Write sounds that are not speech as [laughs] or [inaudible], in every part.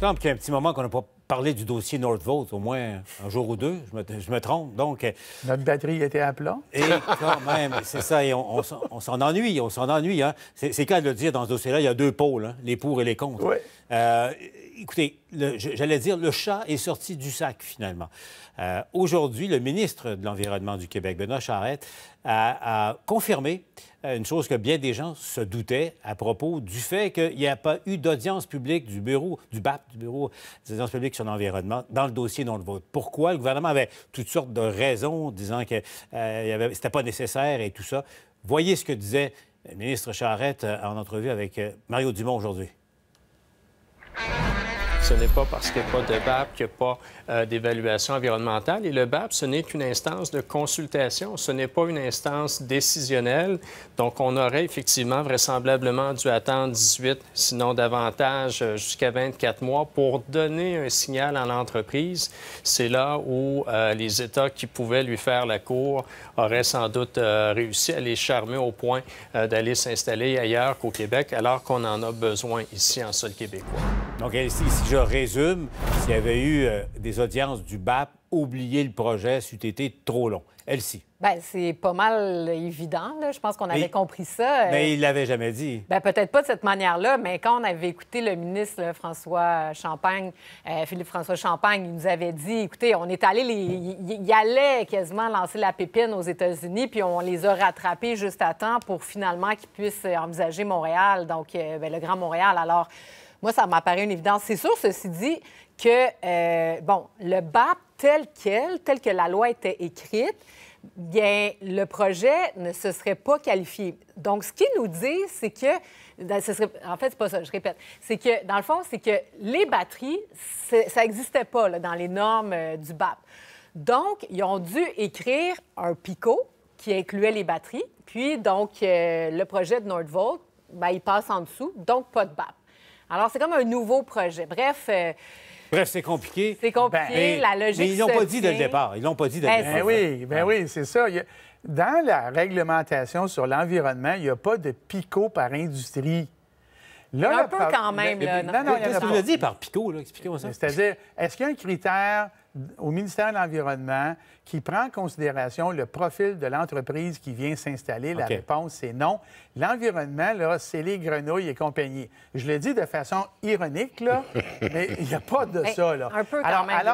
Il semble qu'il y a un petit moment qu'on n'a pas parlé du dossier Northvolt, au moins un jour ou deux, je me, trompe. Donc, euh, Notre batterie était à plat. Et quand même, c'est ça, et on, s'en ennuie, on s'en ennuie. Hein. C'est quand de le dire dans ce dossier-là, il y a deux pôles, hein, les pour et les contre. Oui. Euh, écoutez, j'allais dire, le chat est sorti du sac, finalement. Euh, aujourd'hui, le ministre de l'Environnement du Québec, Benoît Charette, a, confirmé euh, une chose que bien des gens se doutaient à propos du fait qu'il n'y a pas eu d'audience publique du bureau, du BAP, du Bureau des audiences publiques sur l'environnement, dans le dossier dont le vote. Pourquoi? Le gouvernement avait toutes sortes de raisons, disant que ce euh, c'était pas nécessaire et tout ça. Voyez ce que disait le ministre Charette en entrevue avec Mario Dumont aujourd'hui ce n'est pas parce qu'il n'y a pas de BAP qu'il n'y a pas euh, d'évaluation environnementale. Et le BAP, ce n'est qu'une instance de consultation, ce n'est pas une instance décisionnelle. Donc, on aurait effectivement vraisemblablement dû attendre 18, sinon davantage, euh, jusqu'à 24 mois pour donner un signal à l'entreprise. C'est là où euh, les États qui pouvaient lui faire la cour auraient sans doute réussi à les charmer au point d'aller s'installer ailleurs qu'au Québec, alors qu'on en a besoin ici en sol québécois. Donc, si résume, s'il y avait eu euh, des audiences du BAP, oublier le projet, c'eût été trop long. Elsie. Bien, c'est pas mal évident. Là. Je pense qu'on avait compris ça. Euh. Mais il l'avait jamais dit. Bien, peut-être pas de cette manière-là, mais quand on avait écouté le ministre François Champagne, euh, Philippe-François Champagne, il nous avait dit, écoutez, on est allé, il allait quasiment lancer la pépine aux États-Unis, puis on les a rattrapés juste à temps pour finalement qu'ils puissent envisager Montréal, donc ben, le Grand Montréal. Alors, moi, ça m'apparaît une évidence. C'est sûr, ceci dit, que, euh, bon, le BAP tel quel, tel que la loi était écrite, bien, le projet ne se serait pas qualifié. Donc, ce qu'ils nous dit, c'est que, ben, ce serait, en fait, c'est pas ça, je répète, c'est que, dans le fond, c'est que les batteries, ça n'existait pas dans les normes euh, du BAP. Donc, ils ont dû écrire un picot qui incluait les batteries, puis donc euh, le projet de Nordvolt, bien, il passe en dessous, donc pas de BAP. Alors, c'est comme un nouveau projet. Bref. Euh, Bref, c'est compliqué. C'est compliqué, ben, la logique. Mais ils n'ont pas dit dès départ. Ils l'ont pas dit dès le ben, départ. oui, ben oui, c'est ben ça. Dans la réglementation sur l'environnement, il n'y a pas de picot par industrie. Là, un peu quand même. quest non, non, non, dit par picot, expliquez-moi ça. C'est-à-dire, est-ce qu'il y a un critère au ministère de l'Environnement qui prend en considération le profil de l'entreprise qui vient s'installer? La réponse, c'est non. L'environnement, là, c'est les grenouilles et compagnie. Je le dis de façon ironique, [laughs] mais il n'y a pas de ça, alors,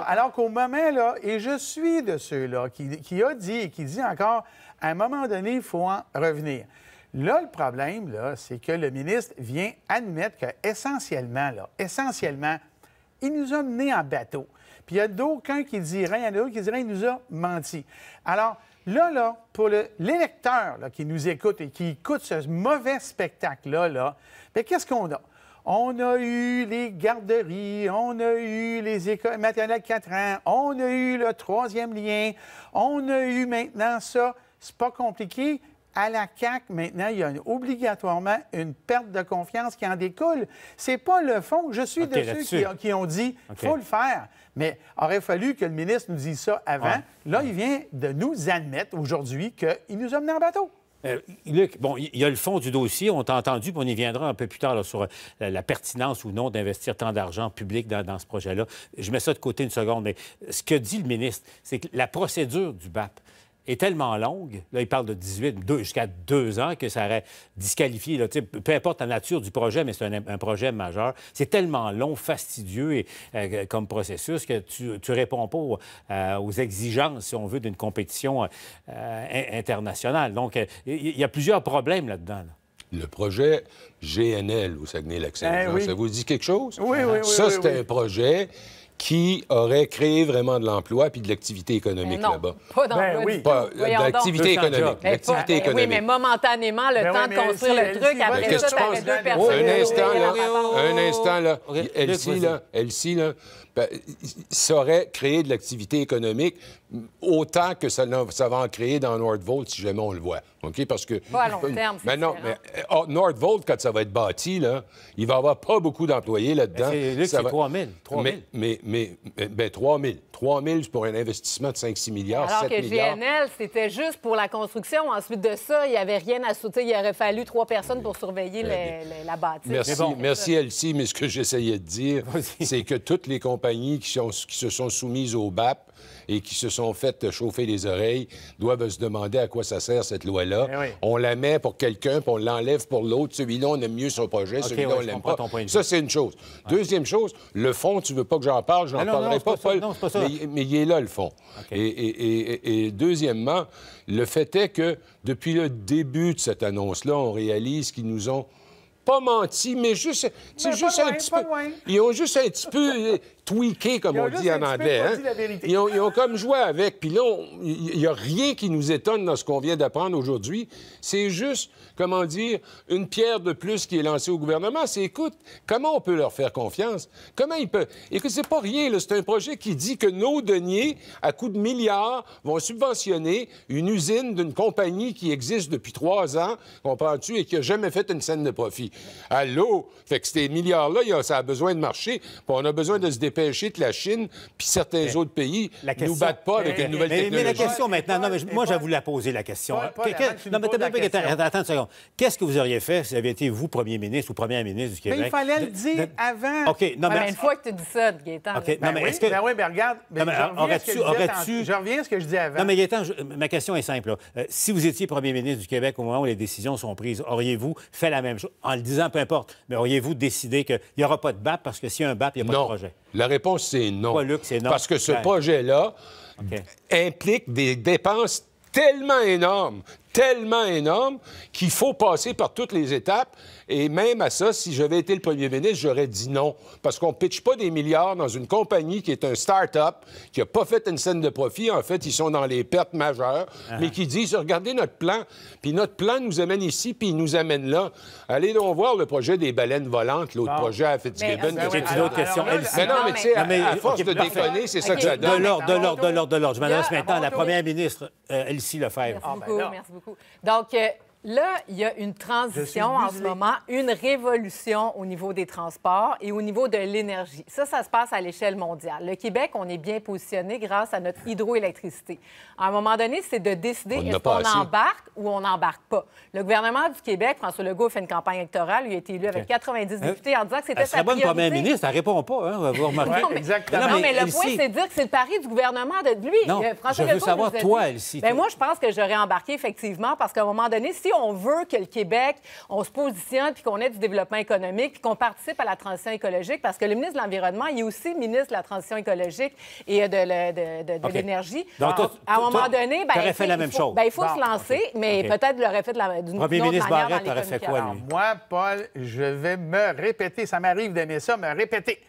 alors, qu'au moment, là, et je suis de ceux-là qui, qui a dit et qui dit encore, à un moment donné, il faut en revenir. Là, le problème, là, c'est que le ministre vient admettre que essentiellement, là, essentiellement, il nous a menés en bateau. Puis il y a d'aucuns qui disent rien, il y en a d'autres qui disent rien, il nous a menti. Alors, là, là, pour l'électeur qui nous écoute et qui écoute ce mauvais spectacle-là, là, là ben, quest ce qu'on a? On a eu les garderies, on a eu les écoles maternelles 4 ans, on a eu le troisième lien, on a eu maintenant ça. C'est pas compliqué à la CAQ, maintenant, il y a obligatoirement une perte de confiance qui en découle. C'est pas le fond. Je suis dessus, de ceux qui, ont dit faut le faire. Mais aurait fallu que le ministre nous dise ça avant. Là, il vient de nous admettre aujourd'hui qu'il nous a menés en bateau. Euh, Luc, bon, il y a le fond du dossier, on t'a entendu, puis on y viendra un peu plus tard sur euh, la, pertinence ou non d'investir tant d'argent public dans, dans ce projet-là. Je mets ça de côté une seconde, mais ce que dit le ministre, c'est que la procédure du BAP, est tellement longue, là, il parle de 18, 2, jusqu'à 2 ans, que ça aurait disqualifié, là, peu importe la nature du projet, mais c'est un, projet majeur. C'est tellement long, fastidieux euh, comme processus que tu ne réponds pas euh, aux, exigences, si on veut, d'une compétition euh, internationale. Donc, il y a plusieurs problèmes là-dedans. Le projet GNL au saguenay lac eh ça vous dit quelque chose? Oui, oui, oui. Ça, c'est c'était un projet qui aurait créé vraiment de l'emploi puis de l'activité économique là-bas. Pas d'emploi. Ben oui. Pas euh, d'activité économique. L'activité économique. Eh oui, mais momentanément, le ben temps de construire le truc, après ça, t'avais deux personnes. Un instant, là. Un oh, instant, là. Elsie, là. Elsie, ben, là. ça aurait créé de l'activité économique autant que ça, va en créer dans Nordvolt, si jamais on le voit. OK? Parce que. à long terme, ben Mais non, eh, oh, mais Nordvolt, quand ça va être bâti, là, il va avoir pas beaucoup d'employés là-dedans. c'est 3000. 3 000. 3 000. Mais, mais, mais ben, 3 000. 3 pour un investissement de 5-6 milliards, Alors que GNL, c'était juste pour la construction. Ensuite de ça, il n'y avait rien à sauter. Il aurait fallu trois personnes pour surveiller la bâtisse. Merci, merci Elsie, mais ce que j'essayais de dire, c'est que toutes les compagnies qui, qui se sont soumises au BAP et qui se sont faites chauffer les oreilles doivent se demander à quoi ça sert cette loi-là eh on la met pour quelqu'un, puis on l'enlève pour l'autre. Celui-là, on aime mieux son projet, celui-là, on l'aime pas. Ça, c'est une chose. Deuxième chose, le fond, tu veux pas que j'en parle, je n'en ah parlerai pas, Mais, il est là, le fond. Et, deuxièmement, le fait est que depuis le début de cette annonce-là, on réalise qu'ils nous ont pas menti, mais juste, c'est ben, juste un petit peu. Ils ont juste un petit peu comme on dit en anglais. Hein. ils, ont, comme joué avec. Puis là, il n'y a rien qui nous étonne dans ce qu'on vient d'apprendre aujourd'hui. C'est juste, comment dire, une pierre de plus qui est lancée au gouvernement. C'est, écoute, comment on peut leur faire confiance? Comment ils peuvent... Écoute, c'est pas rien, C'est un projet qui dit que nos deniers, à coût de milliards, vont subventionner une usine d'une compagnie qui existe depuis trois ans, comprends-tu, et qui n'a jamais fait une scène de profit. Allô? Fait que ces milliards-là, ça a besoin de marcher, puis on a besoin de se dépêcher que la Chine puis certains autres pays ne nous battent pas avec une nouvelle technologie. Mais la question maintenant, non, mais moi, je vous la poser, la question. non, mais attends, une seconde. Qu'est-ce que vous auriez fait si vous aviez été, vous, premier ministre ou première ministre du Québec? Mais il fallait le dire avant. OK, non, mais... une fois que tu dis ça, Gaétan... OK, non, mais que... regarde, je, reviens à ce que je dis avant. Non, mais Gaétan, ma question est simple. Euh, si vous étiez premier ministre du Québec au moment où les décisions sont prises, auriez-vous fait la même chose? En le disant, peu importe, mais auriez-vous décidé qu'il n'y aura pas de BAP parce que s'il y a un BAP, il n'y a pas de projet? La réponse, c'est non. Parce que ce projet-là implique des dépenses tellement énormes, tellement énorme qu'il faut passer par toutes les étapes. Et même à ça, si j'avais été le premier ministre, j'aurais dit non. Parce qu'on ne pitche pas des milliards dans une compagnie qui est un start-up, qui n'a pas fait une scène de profit. En fait, ils sont dans les pertes majeures, ah. mais qui disent regardez notre plan. Puis notre plan nous amène ici, puis il nous amène là. Allez donc voir le projet des baleines volantes, l'autre projet à Fitzgibbon. J'ai euh, une autre question. mais non, mais tu sais, à, euh, force de déconner, c'est ça que j'adore. De l'ordre, de l'ordre, de l'ordre, de l'ordre. Je m'annonce maintenant à la première ministre, euh, Elsie Lefebvre. Merci beaucoup. Ah, ben donc, euh, Là, il y a une transition en ce moment, une révolution au niveau des transports et au niveau de l'énergie. Ça, ça se passe à l'échelle mondiale. Le Québec, on est bien positionné grâce à notre hydroélectricité. À un moment donné, c'est de décider est-ce qu'on embarque ou on n'embarque pas. Le gouvernement du Québec, François Legault, fait une campagne électorale. Il a été élu avec 90 euh, députés en disant que c'était sa bonne première ministre, elle répond pas, hein, vous remarquez. non, Non, mais, le point, c'est de dire que c'est le pari du gouvernement de lui. Non, euh, François je veux savoir, ben, toi, moi, je pense que j'aurais embarqué, effectivement, parce qu'à un moment donné, si on veut que le Québec, on se positionne, puis qu'on ait du développement économique, puis qu'on participe à la transition écologique, parce que le ministre de l'Environnement, il est aussi ministre de la transition écologique et de, l'énergie. Donc, à un moment donné, ben, la même chose. Ben, il faut se lancer, mais peut-être l'aurait fait d'une autre ministre manière dans fait quoi, Moi, Paul, je vais me répéter. Ça m'arrive d'aimer ça, me répéter.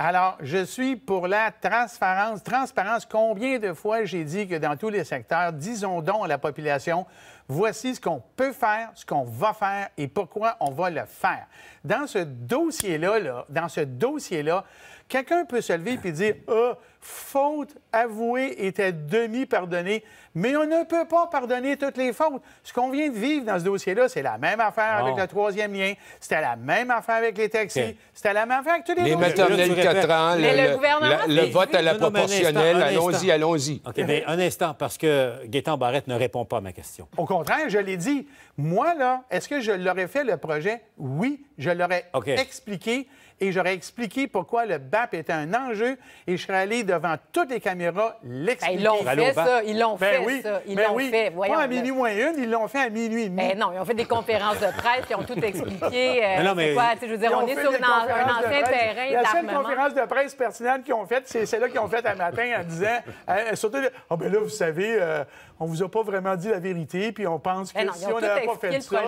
Alors, je suis pour la transparence. Transparence, combien de fois j'ai dit que dans tous les secteurs, disons donc à la population, voici ce qu'on peut faire, ce qu'on va faire et pourquoi on va le faire. Dans ce dossier-là, dans ce dossier-là, Quelqu'un peut se lever et dire Ah, faute avouée était demi-pardonnée, mais on ne peut pas pardonner toutes les fautes. Ce qu'on vient de vivre dans ce dossier-là, c'est la même affaire avec le troisième lien, c'était la même affaire avec les taxis, c'était la même affaire avec tous les Les maternelles 4 ans, le, le, gouvernement le vote à la proportionnelle, allons-y, allons-y. OK, mais un instant, parce que Gaétan Barrette ne répond pas à ma question. Au contraire, je l'ai dit. Moi, là, est-ce que je l'aurais fait le projet? Oui, je l'aurais expliqué et j'aurais expliqué pourquoi le BAP était un enjeu et je serais allé devant toutes les caméras l'expliquer. ils l'ont fait, ça. Ils l'ont ben fait, ça. Ils ben l'ont fait. Voyons à minuit moins une, ils l'ont fait à minuit et demi. Eh non, ils ont fait des conférences de presse, ils ont tout expliqué. [laughs] Euh, non, mais... je veux dire, on est sur un, ancien terrain La seule conférence de presse pertinente qu'ils ont faite, c'est celle-là qu'ils ont faite un matin en disant, [laughs] euh, Ah, surtout, ben là, vous savez, on euh, on vous a pas vraiment dit la vérité, puis on pense eh que si on n'avait pas fait ça...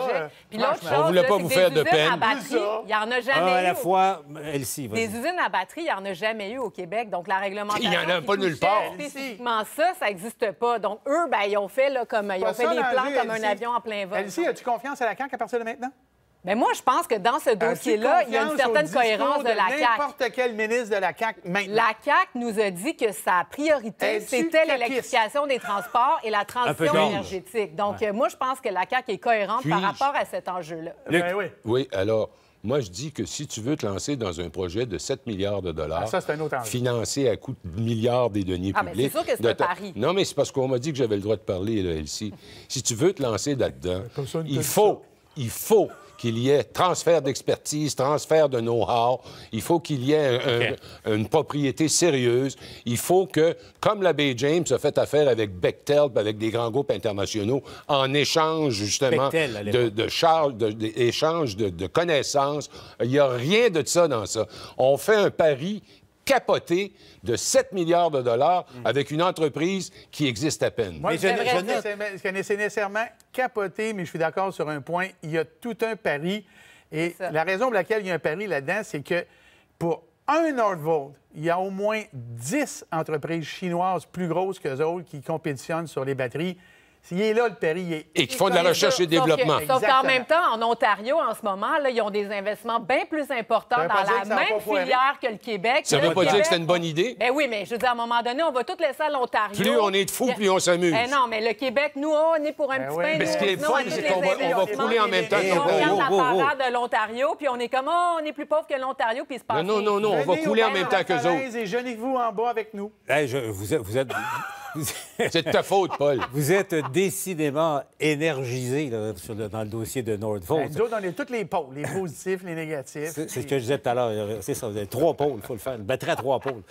Puis l'autre on voulait pas vous faire de peine. Il n'y en a jamais à la fois, ah, Les usines à batterie, il n'y en a jamais eu au Québec. Donc, la réglementation. Il n'y en a pas nulle part. Spécifiquement ça, ça n'existe pas. Donc, eux, ben, ils ont fait, là, comme, ils ont fait des plans comme un avion en plein vol. Elsie, as-tu confiance à la CAQ à partir de maintenant? Mais ben, moi, je pense que dans ce dossier-là, il y a une certaine cohérence de, la CAQ. N'importe quel ministre de la CAC maintenant. La CAQ nous a dit que sa priorité, c'était l'électrification des transports et la transition énergétique. Donc, euh, moi, je pense que la CAQ est cohérente par rapport à cet enjeu-là. Oui, ben oui. oui, alors, moi, je dis que si tu veux te lancer dans un projet de 7 milliards de dollars, ah, financé à coût de milliards des deniers ah, publics... c'est sûr que c'est un pari. Non, mais c'est parce qu'on m'a dit que j'avais le droit de parler, là, Elsie. si tu veux te lancer là-dedans, il faut, il faut qu'il y ait transfert d'expertise, transfert de know-how. Il faut qu'il y ait une propriété sérieuse. Il faut que, comme la James se fait affaire avec Bechtel, avec des grands groupes internationaux, en échange justement de, charges, de, de, de connaissances, il n'y a rien de ça dans ça. On fait un pari capoté de 7 milliards de dollars hmm. avec une entreprise qui existe à peine. Moi, mais je, pas si c'est nécessairement capoté, mais je suis d'accord sur un point. Il y a tout un pari. Et la raison pour laquelle il y a un pari là-dedans, c'est que pour un Nordvolt, il y a au moins 10 entreprises chinoises plus grosses qu'eux autres qui compétitionnent sur les batteries. Il est là, le péril, Il est... Et qui font de la recherche et développement. Sauf, euh, qu'en même temps, en Ontario, en ce moment, ils ont des investissements bien plus importants dans la même filière que le Québec. Ça ne veut pas dire que c'est une bonne idée? Ben oui, mais je veux dire, à un moment donné, on va tout laisser à l'Ontario. Plus on est de fous, plus on s'amuse. Ben non, mais le Québec, nous, oh, on est pour un ben petit peu. pain. Mais ce qui est fun, c'est qu'on va, couler en même temps. On regarde la parade de l'Ontario, puis on est comme, oh, on est plus pauvre que l'Ontario, puis c'est se Non, non, non, on va couler en même temps qu'eux autres. Et vous en bas avec nous. Vous êtes... C'est de ta faute, Paul. Vous êtes décidément énergisé dans le dossier de Nordvolt. Ben, nous on est tous les pôles, les positifs, les négatifs. C'est ce que je disais tout à l'heure. C'est ça, vous trois pôles, il faut le faire. Il ben, très trois pôles.